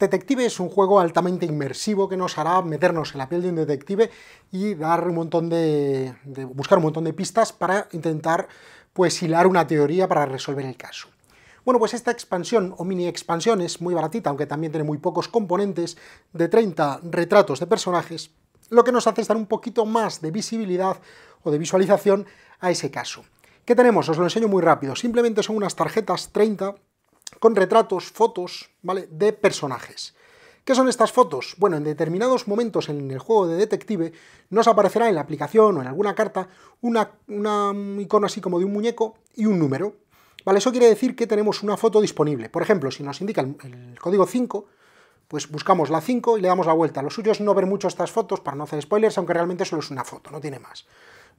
Detective es un juego altamente inmersivo que nos hará meternos en la piel de un detective y dar un montón de, buscar un montón de pistas para intentar pues hilar una teoría para resolver el caso. Bueno, pues esta expansión o mini expansión es muy baratita, aunque también tiene muy pocos componentes, de 30 retratos de personajes, lo que nos hace dar un poquito más de visibilidad o de visualización a ese caso. ¿Qué tenemos? Os lo enseño muy rápido. Simplemente son unas tarjetas 30 con retratos, fotos, ¿vale? De personajes. ¿Qué son estas fotos? Bueno, en determinados momentos en el juego de detective nos aparecerá en la aplicación o en alguna carta una, una, icono así como de un muñeco y un número. ¿Vale? Eso quiere decir que tenemos una foto disponible. Por ejemplo, si nos indica el, código 5, pues buscamos la 5 y le damos la vuelta. Lo suyo es no ver mucho estas fotos para no hacer spoilers, aunque realmente solo es una foto, no tiene más.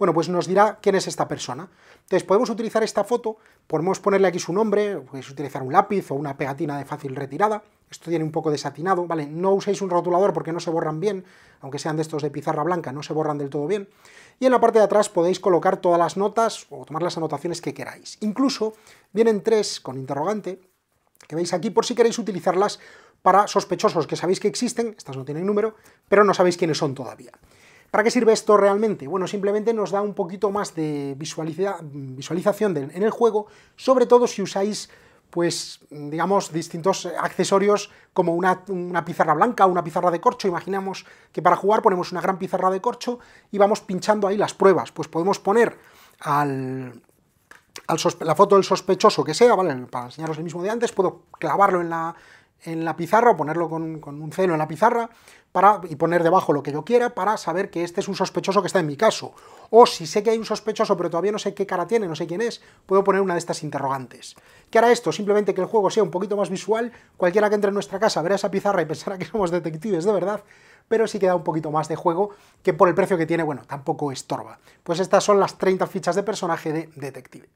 Bueno, pues nos dirá quién es esta persona. Entonces podemos utilizar esta foto, podemos ponerle aquí su nombre, podéis utilizar un lápiz o una pegatina de fácil retirada, esto tiene un poco desatinado, ¿vale? No uséis un rotulador porque no se borran bien, aunque sean de estos de pizarra blanca, no se borran del todo bien. Y en la parte de atrás podéis colocar todas las notas o tomar las anotaciones que queráis. Incluso vienen tres con interrogante, que veis aquí, por si queréis utilizarlas para sospechosos que sabéis que existen, estas no tienen número, pero no sabéis quiénes son todavía. ¿Para qué sirve esto realmente? Bueno, simplemente nos da un poquito más de visualización en el juego, sobre todo si usáis pues digamos distintos accesorios como una, pizarra blanca, una pizarra de corcho, imaginamos que para jugar ponemos una gran pizarra de corcho y vamos pinchando ahí las pruebas, pues podemos poner al, la foto del sospechoso que sea, ¿vale? para enseñaros el mismo de antes, puedo clavarlo en la, en la pizarra o ponerlo con, un celo en la pizarra para, y poner debajo lo que yo quiera para saber que este es un sospechoso que está en mi caso. O si sé que hay un sospechoso pero todavía no sé qué cara tiene, no sé quién es, puedo poner una de estas interrogantes. ¿Qué hará esto? Simplemente que el juego sea un poquito más visual, cualquiera que entre en nuestra casa verá esa pizarra y pensará que somos detectives de verdad, pero sí queda un poquito más de juego que por el precio que tiene, bueno, tampoco estorba. Pues estas son las 30 fichas de personaje de Detective.